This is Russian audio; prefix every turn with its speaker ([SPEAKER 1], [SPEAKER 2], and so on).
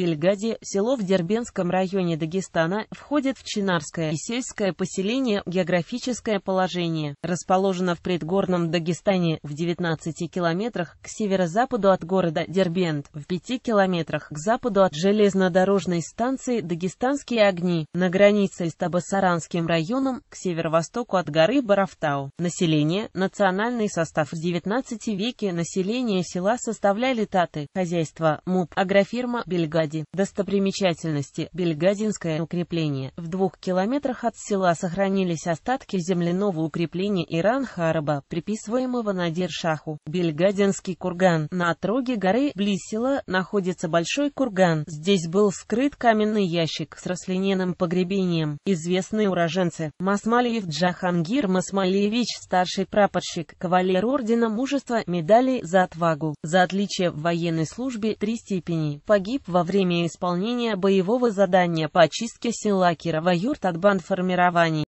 [SPEAKER 1] Бельгаде, село в Дербенском районе Дагестана, входит в Чинарское и сельское поселение. Географическое положение расположено в предгорном Дагестане в 19 километрах к северо-западу от города Дербент, в 5 километрах к западу от железнодорожной станции Дагестанские огни, на границе с Табасаранским районом, к северо-востоку от горы Боровтау. Население, национальный состав в 19 веке население села составляли таты, хозяйство, муп, агрофирма, бельгади городе. Достопримечательности Бельгадинское укрепление. В двух километрах от села сохранились остатки земляного укрепления Иран-Хараба, приписываемого Надир-Шаху. Бельгазинский курган. На отроге горы близ села находится большой курган. Здесь был скрыт каменный ящик с расслиненным погребением. Известные уроженцы. Масмалиев Джахангир Масмалиевич, старший прапорщик, кавалер ордена мужества, медали за отвагу, за отличие в военной службе три степени. Погиб во время время исполнения боевого задания по очистке села Кирова-Юрт от бандформирований.